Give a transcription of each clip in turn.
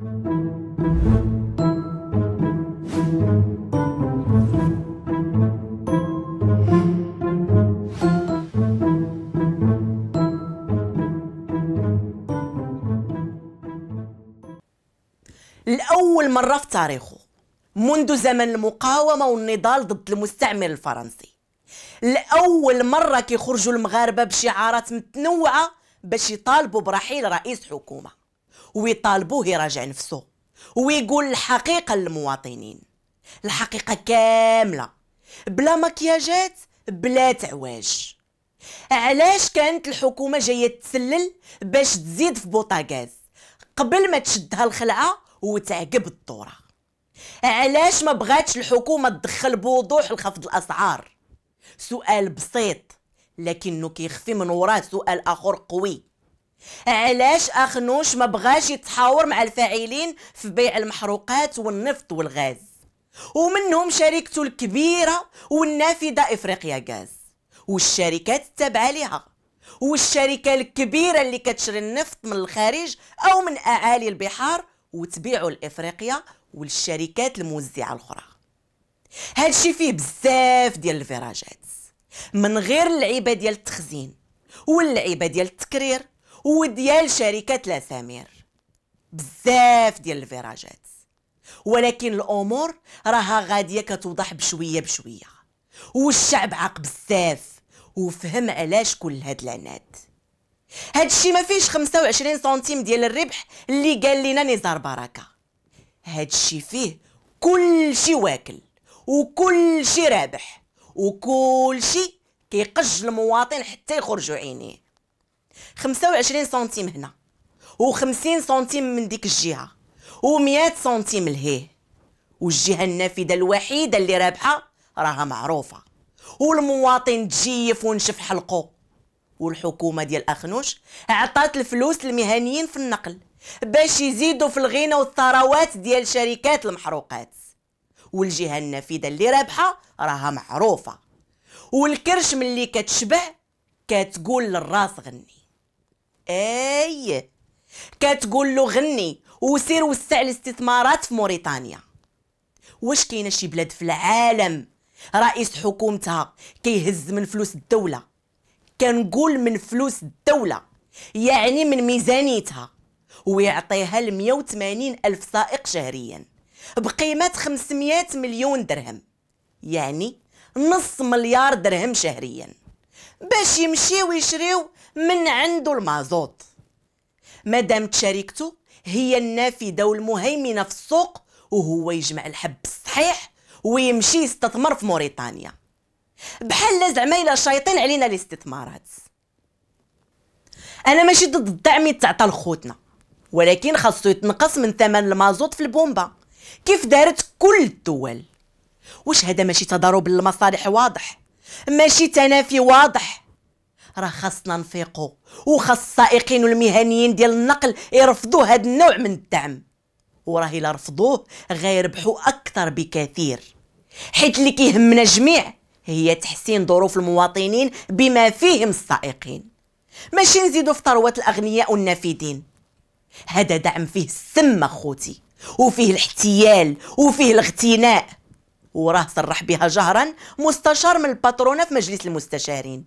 لأول مرة في تاريخه منذ زمن المقاومة والنضال ضد المستعمر الفرنسي لأول مرة كيخرجوا المغاربة بشعارات متنوعة باش يطالبوا برحيل رئيس حكومة ويطالبوه يراجع نفسه ويقول الحقيقة للمواطنين الحقيقة كاملة بلا مكياجات بلا تعواج علاش كانت الحكومة جاية تسلل باش تزيد في بوطاغاز قبل ما تشدها الخلعة وتعقب الدورة علاش ما بغاتش الحكومة تدخل بوضوح لخفض الأسعار سؤال بسيط لكنه كيخفي من وراه سؤال آخر قوي علاش اخنوش ما بغاش يتحاور مع الفاعلين في بيع المحروقات والنفط والغاز ومنهم شركته الكبيرة والنافذة افريقيا غاز والشركات التابعة لها والشركة الكبيرة اللي كتشري النفط من الخارج او من اعالي البحار وتبيعه لافريقيا والشركات الموزعة الاخرى هادشي فيه بزاف ديال الفراجات من غير اللعيبه ديال التخزين واللعيبه ديال التكرير وديال شركة لاسامير بزاف ديال الفيراجات ولكن الأمور راها غادية كتوضح بشوية بشوية والشعب عاق بزاف وفهم علاش كل هاد العناد هادشي ما فيش 25 سنتيم ديال الربح اللي قال لنا نزار بركه هادشي فيه كلشي واكل شي رابح شي كيقج المواطن حتى يخرجوا عينيه 25 سنتيم هنا و50 سنتيم من ديك الجهه و100 سنتيم لهيه والجهه النافذه الوحيده اللي رابحه راها معروفه والمواطن تجيف ونشف حلقو والحكومه ديال اخنوش عطات الفلوس للمهنيين في النقل باش يزيدوا في الغنى والثروات ديال شركات المحروقات والجهه النافذه اللي رابحه راها معروفه والكرش ملي كتشبع كتقول للراس غني اي كتقول له غني وسير وسع الاستثمارات في موريتانيا واش كاينه شي بلاد في العالم رئيس حكومتها كيهز من فلوس الدوله كنقول من فلوس الدوله يعني من ميزانيتها ويعطيها ل 180 الف سائق شهريا بقيمه 500 مليون درهم يعني نص مليار درهم شهريا باش يمشيو يشريو من عنده المازوت مادام شركته هي النافذه والمهيمنه في السوق وهو يجمع الحب الصحيح ويمشي يستثمر في موريتانيا بحال زعما الا شايطين علينا الاستثمارات انا ماشي ضد الدعم يتعطى لخوتنا ولكن خاصو يتنقص من ثمن المازوت في البومبا كيف دارت كل الدول واش هذا ماشي تضارب للمصالح واضح ماشي تنافي واضح راه خاصنا نفيقو وخاص السائقين والمهنيين ديال النقل يرفضوا هذا النوع من الدعم وراه الا رفضوه غيربحوا اكثر بكثير حيت اللي كيهمنا جميع هي تحسين ظروف المواطنين بما فيهم السائقين ماشي نزيدوا في ثروه الاغنياء والنافدين هذا دعم فيه السم اخوتي وفيه الاحتيال وفيه الاغتناء وراه صرح بها جهرا مستشار من الباترونة في مجلس المستشارين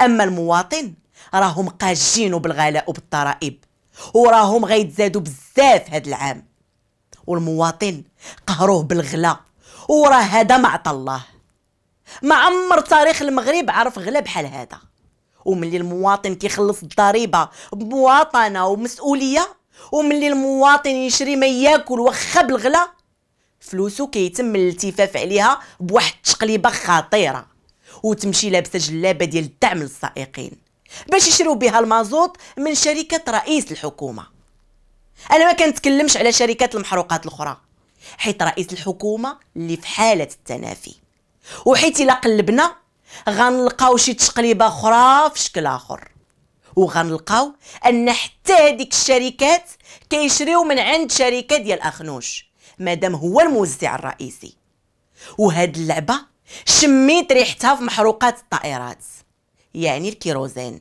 أما المواطن راهم قاجينو بالغلاء وبالضرائب وراهم غيتزادوا بزاف هاد العام والمواطن قهروه بالغلا وراه هذا ما عطى الله ما عمر تاريخ المغرب عرف غلا بحال هذا وملي المواطن كيخلص الضريبه بمواطنه ومسؤوليه وملي المواطن يشري ما ياكل وخا بالغلا فلوسو كيتم الالتفاف عليها بواحد التقليبه خطيره وتمشي لابسه جلابه ديال الدعم للسائقين باش يشريو بها المازوط من شركه رئيس الحكومه انا ما كنتكلمش على شركات المحروقات الاخرى حيت رئيس الحكومه اللي في حاله التنافي وحيت الا قلبنا غنلقاو شي تقليبه اخرى في شكل اخر وغنلقاو ان حتى هذيك الشركات كيشريو من عند شركه ديال اخنوش مادام هو الموزع الرئيسي وهاد اللعبه شميت ريحتها في محروقات الطائرات يعني الكيروزين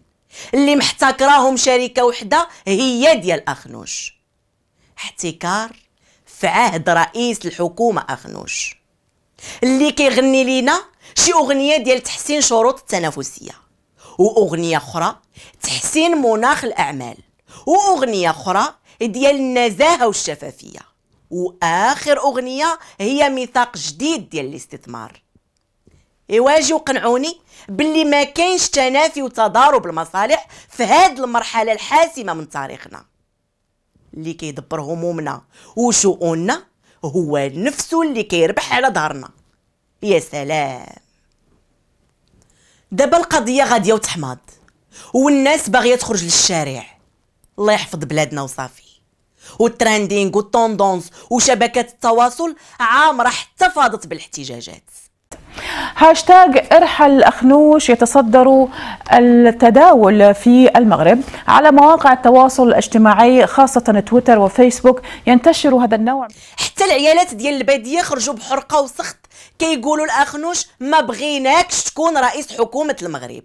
اللي محتكراهم شركه وحده هي ديال اخنوش احتكار في عهد رئيس الحكومه اخنوش اللي كيغني لينا شي اغنيه ديال تحسين شروط التنافسيه واغنيه اخرى تحسين مناخ الاعمال واغنيه اخرى ديال النزاهه والشفافيه واخر اغنيه هي ميثاق جديد ديال الاستثمار يواجهوا قنعوني باللي ما كاينش تنافي وتضارب المصالح في هاد المرحله الحاسمه من تاريخنا اللي كيدبر همومنا وشؤوننا هو نفسه اللي كيربح على ظهرنا يا سلام دابا القضيه غاديه وتحماض والناس باغيه تخرج للشارع الله يحفظ بلادنا وصافي والترندينغ والتوندونس وشبكات التواصل عامرة حتى فاضت بالاحتجاجات هاشتاج ارحل اخنوش يتصدر التداول في المغرب على مواقع التواصل الاجتماعي خاصة تويتر وفيسبوك ينتشر هذا النوع حتى العيالات ديال البادية خرجوا بحرقة وسخط كيقولوا كي الأخنوش ما بغيناكش تكون رئيس حكومة المغرب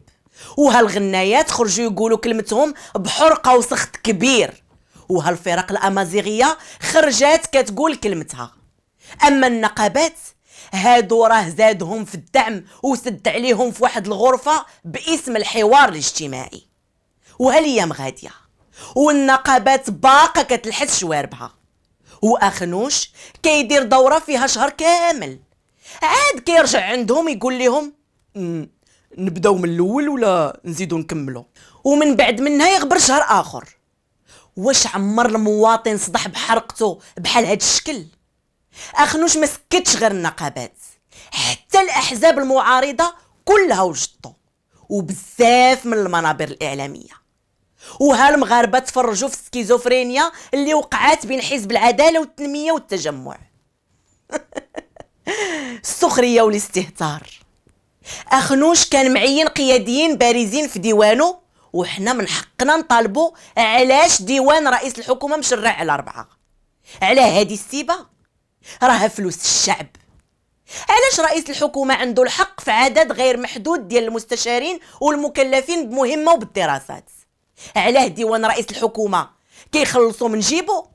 وهالغنايات خرجوا يقولوا كلمتهم بحرقة وسخط كبير وهالفرق الامازيغيه خرجات كتقول كلمتها اما النقابات هادو راه زادهم في الدعم وسد عليهم في واحد الغرفه باسم الحوار الاجتماعي وهل مغاديه والنقابات باقه كتلحس شواربها واخنوش كيدير دوره فيها شهر كامل عاد كيرجع عندهم يقول لهم نبداو من الاول ولا نزيدو نكملو ومن بعد منها يغبر شهر اخر واش عمر المواطن صدح بحرقته بحال هاد الشكل اخنوش ما سكتش غير النقابات حتى الاحزاب المعارضه كلها وجدتو وبزاف من المنابر الاعلاميه وها المغاربه تفرجوا في السكيزوفرينيا اللي وقعات بين حزب العداله والتنميه والتجمع السخريه والاستهتار اخنوش كان معين قياديين بارزين في ديوانه وحنا من حقنا نطالبوا علاش ديوان رئيس الحكومه مشرع على اربعه على هذه السيبه راها فلوس الشعب علاش رئيس الحكومه عنده الحق في عدد غير محدود ديال المستشارين والمكلفين بمهمه وبالدراسات علاه ديوان رئيس الحكومه كيخلصوا من جيبو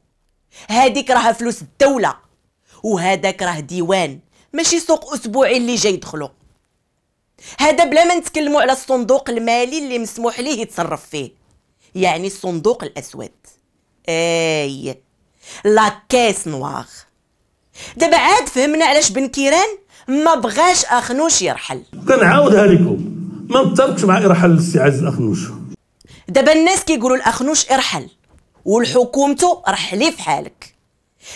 هذيك راه فلوس الدوله وهذاك راه ديوان ماشي سوق اسبوعي اللي جاي يدخلو هذا بلا ما نتكلموا على الصندوق المالي اللي مسموح ليه يتصرف فيه يعني الصندوق الاسود اي لا كيس نواغ دابا عاد فهمنا علاش بن كيران ما بغاش اخنوش يرحل كنعاودها لكم ما نتفقش مع ارحال السي عز اخنوش دابا الناس كيقولوا الاخنوش ارحل والحكومته رحلي في حالك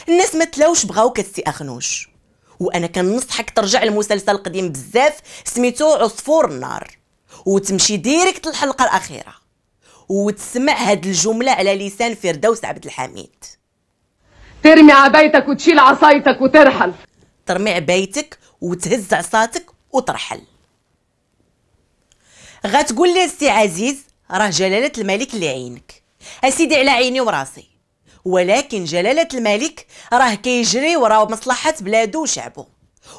الناس ما تلاوش بغاوك السي اخنوش وانا كنصحك ترجع لمسلسل قديم بزاف سميتو عصفور النار وتمشي ديريكت للحلقه الاخيره وتسمع هاد الجمله على لسان فردوس عبد الحميد ترمي عبايتك وتشيل عصايتك وترحل ترمي عبايتك وتهز عصاتك وترحل غتقول لي سي عزيز راه جلاله الملك اللي عينك اسيدي على عيني وراسي ولكن جلالة الملك راه كيجري وراء مصلحة بلادو وشعبه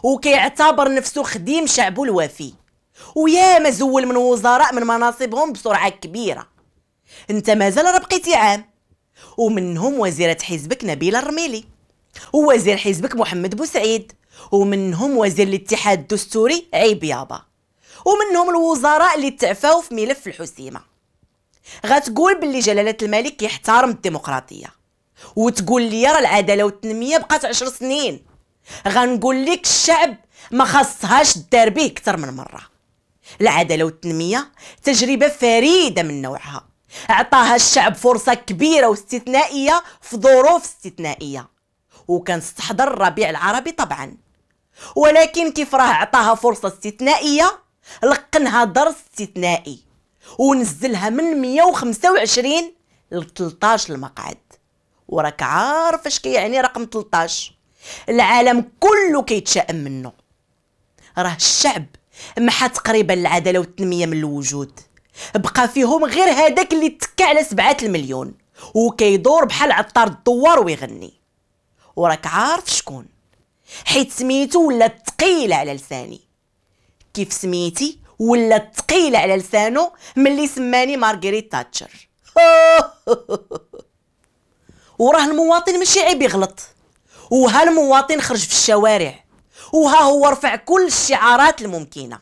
وكيعتبر نفسه خديم شعبه الوفي ويا ما زول من وزراء من مناصبهم بسرعة كبيرة انت مازال راه بقيتي عام ومنهم وزيرة حزبك نبيلة الرميلي ووزير حزبك محمد بوسعيد ومنهم وزير الاتحاد الدستوري عيب يابا ومنهم الوزراء اللي تعفاو في ملف الحسيمه غتقول باللي جلاله الملك يحترم الديمقراطيه وتقول لي راه العداله والتنميه بقات عشر سنين غنقول لك الشعب ما خصهاش دار به اكثر من مره العداله والتنميه تجربه فريده من نوعها عطاها الشعب فرصه كبيره واستثنائيه في ظروف استثنائيه وكان استحضر الربيع العربي طبعا ولكن كيف راه عطاها فرصه استثنائيه لقنها درس استثنائي ونزلها من 125 ل 13 المقعد وراك عارف اش كيعني رقم 13 العالم كله كيتشائم منه راه الشعب محا تقريبا العداله والتنميه من الوجود بقى فيهم غير هذاك اللي تكى على سبعة المليون وكيدور بحال عطار الدوار ويغني وراك عارف شكون حيت سميتو ولا ثقيله على لساني كيف سميتي ولا ثقيله على لسانه ملي سماني مارغريت تاتشر وراه المواطن ماشي عيب يغلط وها المواطن خرج في الشوارع وها هو رفع كل الشعارات الممكنه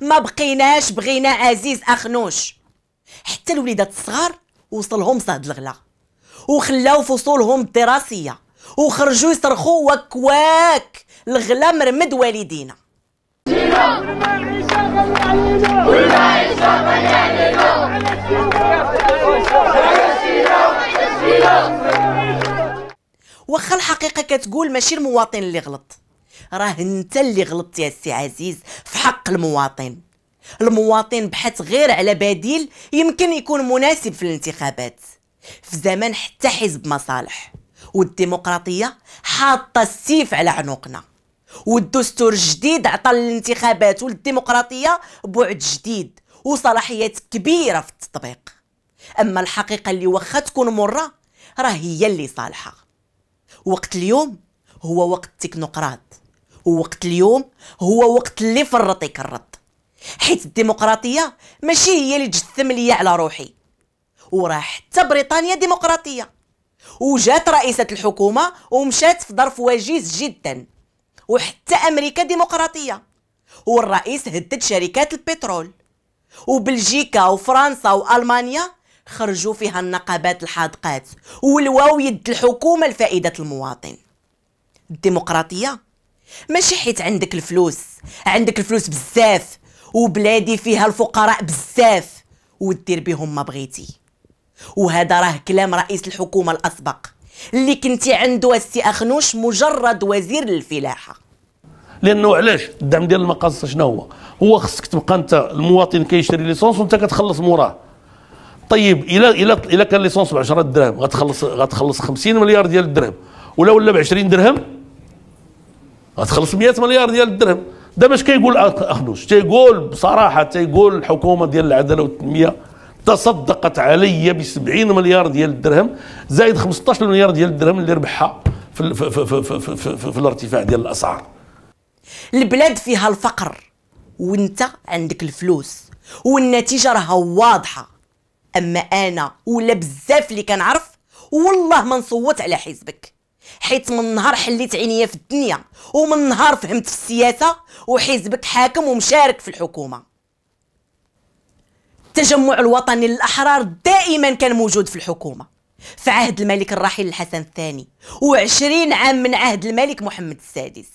ما بقيناش بغينا عزيز اخنوش حتى الوليدات الصغار وصلهم صهد الغلا وخلاو فصولهم الدراسيه وخرجوا يصرخوا وكواك الغلا مرمد والدينا كتقول ماشي المواطن اللي غلط راه انت اللي غلطتي يا سي عزيز في حق المواطن المواطن بحث غير على بديل يمكن يكون مناسب في الانتخابات في زمن حتى حزب مصالح والديمقراطيه حاطه السيف على عنقنا والدستور الجديد عطى للانتخابات والديمقراطيه بعد جديد وصلاحيات كبيره في التطبيق اما الحقيقه اللي واخا تكون مره راه هي اللي صالحه وقت اليوم هو وقت التكنوقراط ووقت اليوم هو وقت اللي فرط يكرط حيت الديمقراطيه ماشي هي اللي تجثم ليا على روحي وراه حتى بريطانيا ديمقراطيه وجات رئيسة الحكومة ومشات في ظرف وجيز جدا وحتى أمريكا ديمقراطية والرئيس هدد شركات البترول وبلجيكا وفرنسا وألمانيا خرجوا فيها النقابات الحادقات ولواو يد الحكومة لفائدة المواطن الديمقراطية ماشي حيت عندك الفلوس عندك الفلوس بزاف وبلادي فيها الفقراء بزاف ودير بهم ما بغيتي وهذا راه كلام رئيس الحكومة الأسبق اللي كنتي عنده السي أخنوش مجرد وزير للفلاحة لانه علاش الدعم ديال المقاصه شنو هو هو خصك تبقى انت المواطن كيشري ليسونس وانت كتخلص موراه طيب الى الى الى كان ليسونس ب 10 درهم غتخلص غتخلص 50 مليار ديال الدرهم ولا ولا ب 20 درهم غتخلص 100 مليار ديال الدرهم دابا اش كيقول اخنوش تيقول بصراحه تيقول الحكومه ديال العداله والتنميه تصدقت علي ب 70 مليار ديال الدرهم زائد 15 مليار ديال الدرهم اللي ربحها في, في, في, في, في, في, في, في الارتفاع ديال الاسعار البلاد فيها الفقر وانت عندك الفلوس والنتيجه راها واضحه اما انا ولا بزاف اللي كنعرف والله ما نصوت على حزبك حيت من نهار حليت عينيا في الدنيا ومن نهار فهمت في السياسه وحزبك حاكم ومشارك في الحكومه التجمع الوطني للاحرار دائما كان موجود في الحكومه في عهد الملك الرحيل الحسن الثاني وعشرين عام من عهد الملك محمد السادس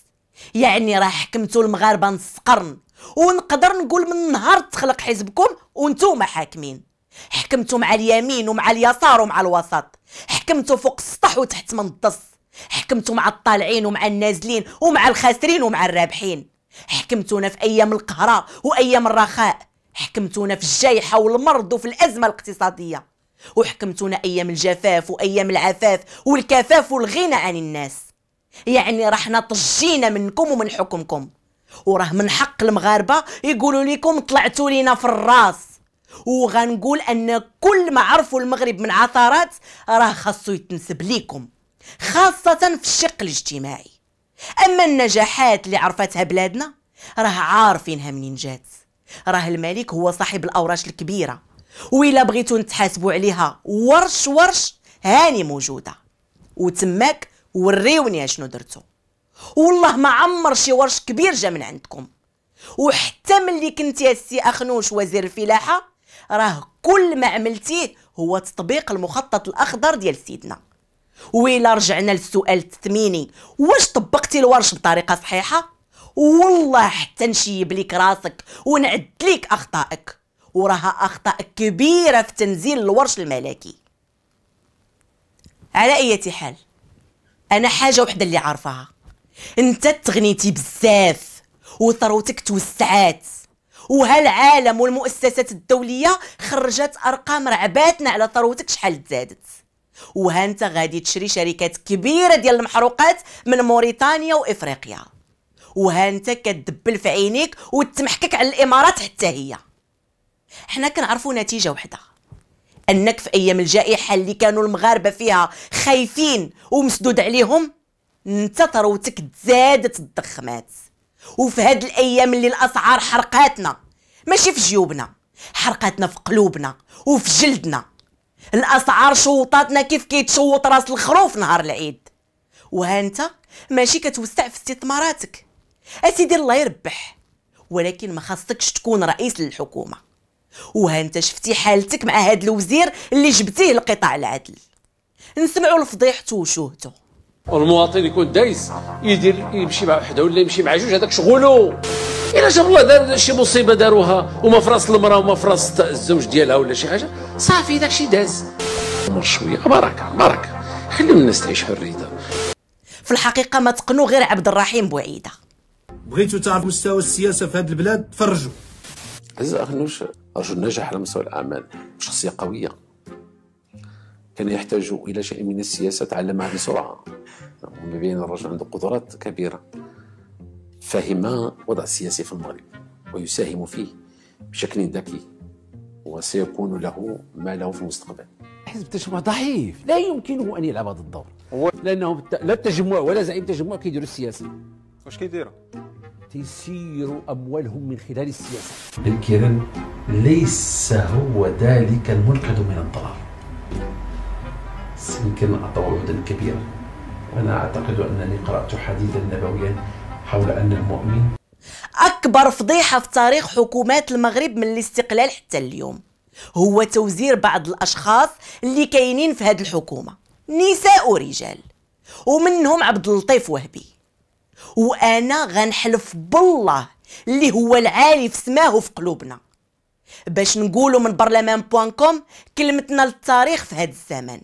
يعني راه حكمتو المغاربه نص قرن ونقدر نقول من نهار تخلق حزبكم وانتم حاكمين حكمتوا مع اليمين ومع اليسار ومع الوسط حكمتوا فوق السطح وتحت من الدص حكمتوا مع الطالعين ومع النازلين ومع الخاسرين ومع الرابحين حكمتونا في ايام القهره وايام الرخاء حكمتونا في الجائحه والمرض وفي الازمه الاقتصاديه وحكمتونا ايام الجفاف وايام العفاف والكفاف والغنى عن الناس يعني رحنا طجينا منكم ومن حكمكم وراه من حق المغاربه يقولوا لكم طلعتوا لينا في الراس وغنقول ان كل ما عرفوا المغرب من عثرات راه خاصو يتنسب ليكم خاصة في الشق الاجتماعي اما النجاحات اللي عرفتها بلادنا راه عارفينها منين جات راه الملك هو صاحب الاوراش الكبيرة وإلا بغيتو نتحاسبوا عليها ورش ورش هاني موجودة وتماك وريوني اشنو درتو والله ما عمر شي ورش كبير جا من عندكم وحتى ملي كنت يا سي اخنوش وزير الفلاحه راه كل ما عملتيه هو تطبيق المخطط الاخضر ديال سيدنا ويلا رجعنا للسؤال الثميني واش طبقتي الورش بطريقه صحيحه والله حتى نشيب ليك راسك ونعد ليك اخطائك وراها اخطاء كبيره في تنزيل الورش الملكي على اي حال انا حاجه وحده اللي عارفاها انت تغنيتي بزاف وثروتك توسعات وهالعالم والمؤسسات الدوليه خرجت ارقام رعباتنا على ثروتك شحال تزادت وها انت غادي تشري شركات كبيره ديال المحروقات من موريتانيا وافريقيا وها انت كتدبل في عينيك وتمحكك على الامارات حتى هي حنا كنعرفوا نتيجه وحده انك في ايام الجائحه اللي كانوا المغاربه فيها خايفين ومسدود عليهم انت ثروتك تزادت تضخمات وفي هاد الايام اللي الاسعار حرقاتنا ماشي في جيوبنا حرقاتنا في قلوبنا وفي جلدنا الاسعار شوطاتنا كيف كيتشوط راس الخروف نهار العيد وها انت ماشي كتوسع في استثماراتك اسيدي الله يربح ولكن ما خاصكش تكون رئيس للحكومه وها انت شفتي حالتك مع هاد الوزير اللي جبتيه لقطاع العدل نسمعوا لفضيحته وشهته والمواطن يكون دايس يدير يمشي مع وحده ولا يمشي مع جوج هذاك شغله الا جاب الله دار شي مصيبه داروها وما في راس المراه وما في راس الزوج ديالها ولا شي حاجه صافي داك الشيء داز شويه بركه بركه خلي الناس تعيش حريتها في الحقيقه ما تقنوا غير عبد الرحيم بوعيده بغيتو تعرفوا مستوى السياسه في هذه البلاد تفرجوا عز اخنوش رجل نجح على مستوى الاعمال شخصيه قويه كان يحتاج الى شيء من السياسه تعلمها بسرعه وما بين الرجل عنده قدرات كبيرة فهم وضع السياسي في المغرب ويساهم فيه بشكل ذكي وسيكون له ما له في المستقبل حزب التجمع ضعيف لا يمكنه ان يلعب هذا الدور لانه لا التجمع ولا زعيم التجمع كيديروا السياسه واش كيديروا تيسير اموالهم من خلال السياسه الكيران ليس هو ذلك المنقذ من الضرر يمكن اعطوا عهدا كبيره أنا أعتقد أنني قرأت حديثا نبويا حول أن المؤمن أكبر فضيحة في تاريخ حكومات المغرب من الاستقلال حتى اليوم هو توزير بعض الأشخاص اللي كاينين في هذه الحكومة نساء ورجال ومنهم عبد اللطيف وهبي وأنا غنحلف بالله اللي هو العالي في سماه وفي قلوبنا باش نقولوا من برلمان بوان كوم كلمتنا للتاريخ في هذا الزمن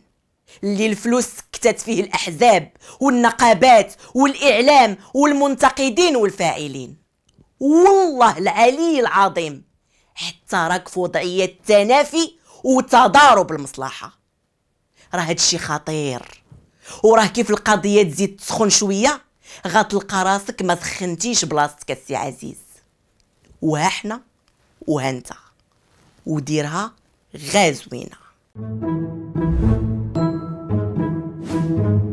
اللي الفلوس سكتت فيه الأحزاب والنقابات والإعلام والمنتقدين والفاعلين والله العلي العظيم حتى راك في وضعية تنافي وتضارب المصلحة راه هادشي خطير وراه كيف القضية تزيد تسخن شوية غتلقى راسك ما سخنتيش بلاصتك السي عزيز وها حنا وها انت وديرها غازوينه thank you